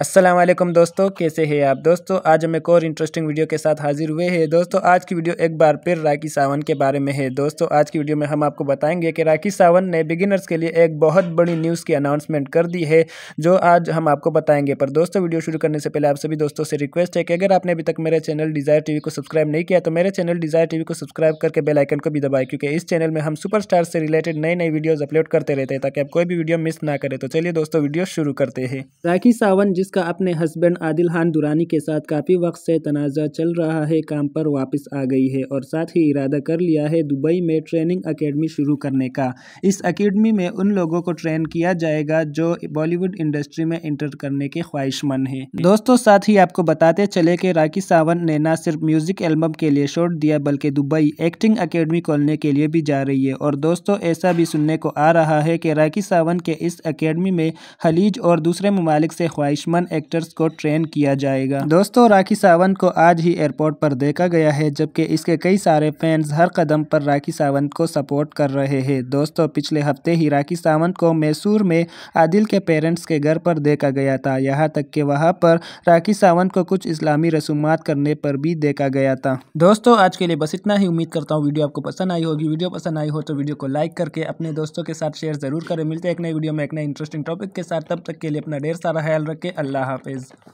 अस्सलाम वालेकुम दोस्तों कैसे हैं आप दोस्तों आज हम एक और इंटरेस्टिंग वीडियो के साथ हाजिर हुए हैं दोस्तों आज की वीडियो एक बार फिर राखी सावन के बारे में है दोस्तों आज की वीडियो में हम आपको बताएंगे कि राखी सावन ने बिगिनर्स के लिए एक बहुत बड़ी न्यूज़ की अनाउंसमेंट कर दी है जो आज हम आपको बताएंगे पर दोस्तों वीडियो शुरू करने से पहले आप सभी दोस्तों से रिक्वेस्ट है कि अगर आपने अभी तक मेरे चैनल डिज़ायर टी को सब्सक्राइब नहीं किया तो मेरे चैनल डिज़ायर टी को सब्सक्राइब करके बेलाइकन को भी दबाए क्योंकि इस चैनल में हम सुपरस्टार से रिलेटेड नई नई वीडियोज़ अपलोड करते रहते हैं ताकि आप कोई भी वीडियो मिस ना करें तो चलिए दोस्तों वीडियो शुरू करते हैं राखी सावन जिसका अपने हस्बैंड आदिल खान दुरानी के साथ काफ़ी वक्त से तनाज़ा चल रहा है काम पर वापस आ गई है और साथ ही इरादा कर लिया है दुबई में ट्रेनिंग अकेडमी शुरू करने का इस अकेडमी में उन लोगों को ट्रेन किया जाएगा जो बॉलीवुड इंडस्ट्री में इंटर करने के ख्वाहिशमंद हैं दोस्तों साथ ही आपको बताते चले कि राखी सावंत ने न सिर्फ म्यूजिक एल्बम के लिए छोड़ दिया बल्कि दुबई एक्टिंग अकेडमी खोलने के लिए भी जा रही है और दोस्तों ऐसा भी सुनने को आ रहा है कि राखी सावंत के इस अकेडमी में खलीज और दूसरे ममालिक से ख्वाहिशमंद दुश्मन एक्टर्स को ट्रेन किया जाएगा दोस्तों राखी सावंत को आज ही एयरपोर्ट पर देखा गया है जबकि इसके कई सारे फैंस हर कदम पर राखी सावंत को सपोर्ट कर रहे हैं दोस्तों पिछले हफ्ते ही राखी सावंत को मैसूर में आदिल के पेरेंट्स के घर पर देखा गया था यहाँ तक कि वहाँ पर राखी सावंत को कुछ इस्लामी रसूमात करने पर भी देखा गया था दोस्तों आज के लिए बस इतना ही उम्मीद करता हूँ वीडियो आपको पसंद आई होगी वीडियो पसंद आई हो तो वीडियो को लाइक करके अपने दोस्तों के साथ शेयर जरूर करें मिलते हैं एक नए वीडियो में एक नए इंटरेस्टिंग टॉपिक के साथ तब तक के लिए अपना ढेर सारा ख्याल रखें Allah Hafiz pues.